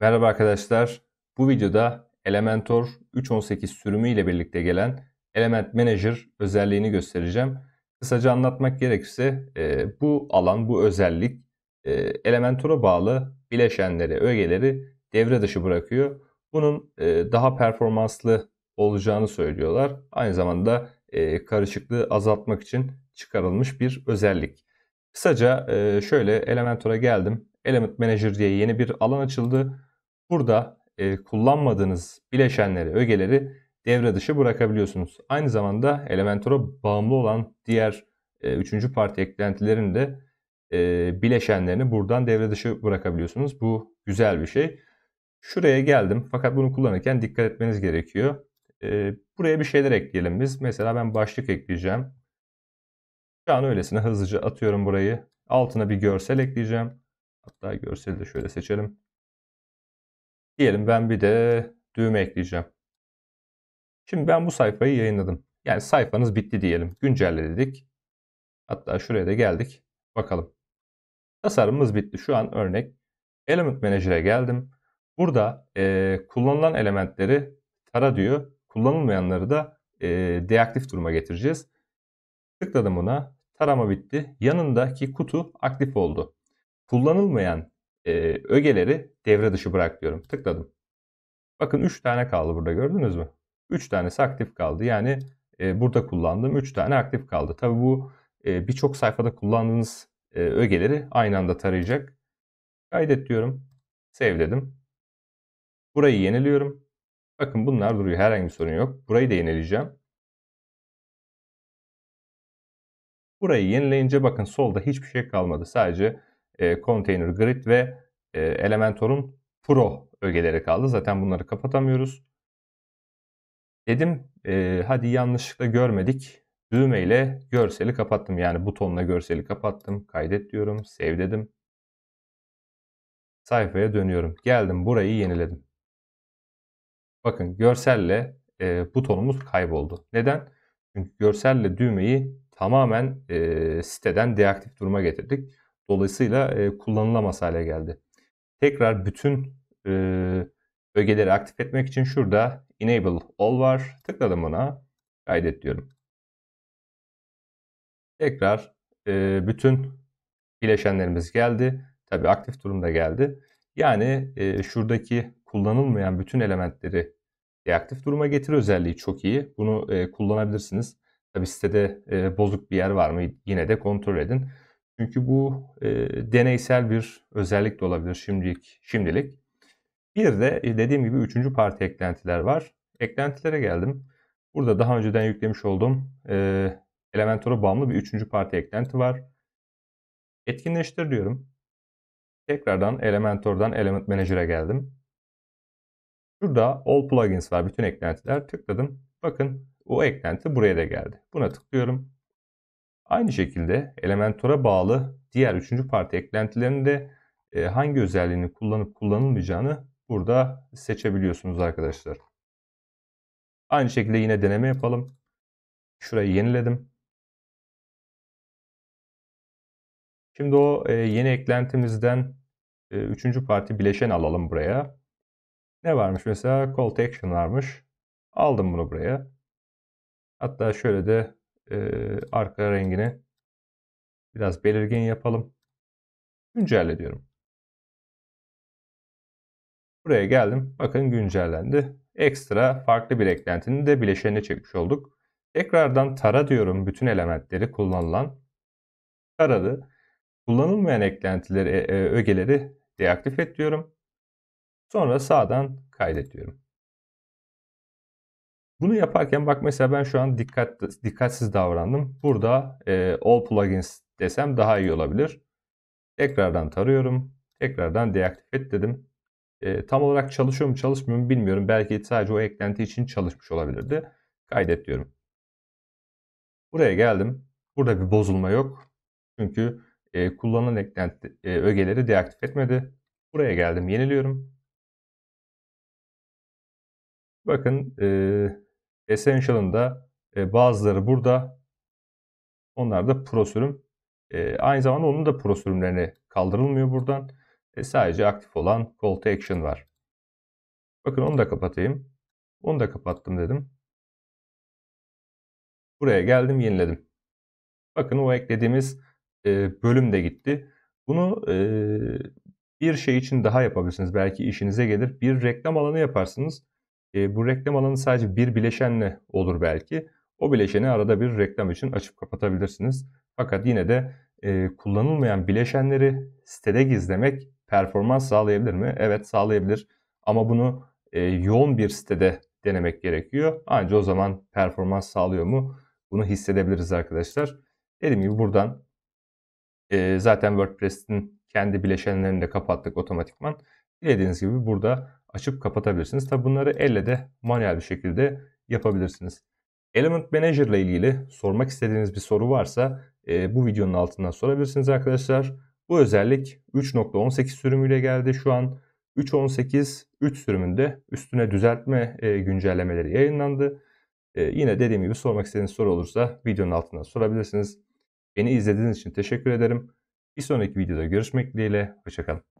Merhaba arkadaşlar. Bu videoda Elementor 3.18 sürümü ile birlikte gelen Element Manager özelliğini göstereceğim. Kısaca anlatmak gerekirse e, bu alan, bu özellik e, Elementor'a bağlı bileşenleri, ögeleri devre dışı bırakıyor. Bunun e, daha performanslı olacağını söylüyorlar. Aynı zamanda karışıklığı azaltmak için çıkarılmış bir özellik. Kısaca şöyle Elementor'a geldim. Element Manager diye yeni bir alan açıldı. Burada e, kullanmadığınız bileşenleri, ögeleri devre dışı bırakabiliyorsunuz. Aynı zamanda Elementor'a bağımlı olan diğer e, üçüncü parti eklentilerin de e, bileşenlerini buradan devre dışı bırakabiliyorsunuz. Bu güzel bir şey. Şuraya geldim fakat bunu kullanırken dikkat etmeniz gerekiyor. E, buraya bir şeyler ekleyelim biz. Mesela ben başlık ekleyeceğim. Şu an öylesine hızlıca atıyorum burayı. Altına bir görsel ekleyeceğim. Hatta görseli de şöyle seçelim. Diyelim ben bir de düğme ekleyeceğim. Şimdi ben bu sayfayı yayınladım. Yani sayfanız bitti diyelim. Güncelle dedik. Hatta şuraya da geldik. Bakalım. Tasarımımız bitti. Şu an örnek. Element Manager'e geldim. Burada e, kullanılan elementleri tara diyor. Kullanılmayanları da e, deaktif duruma getireceğiz. Tıkladım buna. Tarama bitti. Yanındaki kutu aktif oldu. Kullanılmayan e, ögeleri devre dışı bırak diyorum. Tıkladım. Bakın 3 tane kaldı burada gördünüz mü? 3 tanesi aktif kaldı. Yani e, burada kullandığım 3 tane aktif kaldı. Tabi bu e, birçok sayfada kullandığınız e, ögeleri aynı anda tarayacak. Kaydet diyorum. Save dedim. Burayı yeniliyorum. Bakın bunlar duruyor. Herhangi bir sorun yok. Burayı da yenileyeceğim. Burayı yenileyince bakın solda hiçbir şey kalmadı. Sadece e, Container Grid ve e, Elementor'un Pro ögeleri kaldı. Zaten bunları kapatamıyoruz. Dedim e, hadi yanlışlıkla görmedik. Düğme ile görseli kapattım. Yani butonla görseli kapattım. Kaydet diyorum. Save dedim. Sayfaya dönüyorum. Geldim burayı yeniledim. Bakın görselle e, butonumuz kayboldu. Neden? Çünkü görselle düğmeyi tamamen e, siteden deaktif duruma getirdik. Dolayısıyla e, kullanılamaz hale geldi. Tekrar bütün e, ögeleri aktif etmek için şurada Enable All var. Tıkladım buna. Kaydet diyorum. Tekrar e, bütün bileşenlerimiz geldi. Tabii aktif durumda geldi. Yani e, şuradaki kullanılmayan bütün elementleri deaktif duruma getir özelliği çok iyi. Bunu e, kullanabilirsiniz. Tabii sitede e, bozuk bir yer var mı yine de kontrol edin. Çünkü bu e, deneysel bir özellik de olabilir şimdilik. şimdilik. Bir de e, dediğim gibi üçüncü parti eklentiler var. Eklentilere geldim. Burada daha önceden yüklemiş olduğum e, Elementor'a bağımlı bir üçüncü parti eklenti var. Etkinleştir diyorum. Tekrardan Elementor'dan Element Manager'a geldim. Şurada All Plugins var, bütün eklentiler. Tıkladım. Bakın o eklenti buraya da geldi. Buna tıklıyorum. Aynı şekilde Elementor'a bağlı diğer üçüncü parti eklentilerinde e, hangi özelliğini kullanıp kullanılmayacağını burada seçebiliyorsunuz arkadaşlar. Aynı şekilde yine deneme yapalım. Şurayı yeniledim. Şimdi o e, yeni eklentimizden e, üçüncü parti bileşen alalım buraya. Ne varmış mesela? Call to action varmış. Aldım bunu buraya. Hatta şöyle de e, arka rengini biraz belirgin yapalım. Güncelle diyorum. Buraya geldim. Bakın güncellendi. Ekstra farklı bir eklentinin de bileşenine çekmiş olduk. Tekrardan tara diyorum bütün elementleri kullanılan. Taradı. Kullanılmayan eklentileri, e, e, ögeleri deaktif et diyorum. Sonra sağdan kaydet diyorum. Bunu yaparken bak mesela ben şu an dikkat dikkatsiz davrandım. Burada e, all plugins desem daha iyi olabilir. Tekrardan tarıyorum. Tekrardan deactivate et dedim. E, tam olarak çalışıyor mu çalışmıyor mu bilmiyorum. Belki sadece o eklenti için çalışmış olabilirdi. Kaydet diyorum. Buraya geldim. Burada bir bozulma yok. Çünkü e, kullanılan eklenti e, ögeleri deaktif etmedi. Buraya geldim yeniliyorum. Bakın e, Essential'ın da e, bazıları burada. Onlar da pro sürüm. E, aynı zamanda onun da pro sürümlerini kaldırılmıyor buradan. E, sadece aktif olan call to action var. Bakın onu da kapatayım. Onu da kapattım dedim. Buraya geldim yeniledim. Bakın o eklediğimiz e, bölüm de gitti. Bunu e, bir şey için daha yapabilirsiniz. Belki işinize gelir. Bir reklam alanı yaparsınız. E, bu reklam alanı sadece bir bileşenle olur belki. O bileşeni arada bir reklam için açıp kapatabilirsiniz. Fakat yine de e, kullanılmayan bileşenleri sitede gizlemek performans sağlayabilir mi? Evet sağlayabilir. Ama bunu e, yoğun bir sitede denemek gerekiyor. Ancak o zaman performans sağlıyor mu? Bunu hissedebiliriz arkadaşlar. Dediğim gibi buradan e, zaten WordPress'in kendi bileşenlerini de kapattık otomatikman. Dediğiniz gibi burada açıp kapatabilirsiniz. Tabi bunları elle de manuel bir şekilde yapabilirsiniz. Element Manager ile ilgili sormak istediğiniz bir soru varsa e, bu videonun altından sorabilirsiniz arkadaşlar. Bu özellik 3.18 sürümüyle geldi şu an. 3.18 3 sürümünde üstüne düzeltme e, güncellemeleri yayınlandı. E, yine dediğim gibi sormak istediğiniz soru olursa videonun altından sorabilirsiniz. Beni izlediğiniz için teşekkür ederim. Bir sonraki videoda görüşmek dileğiyle. Hoşçakalın.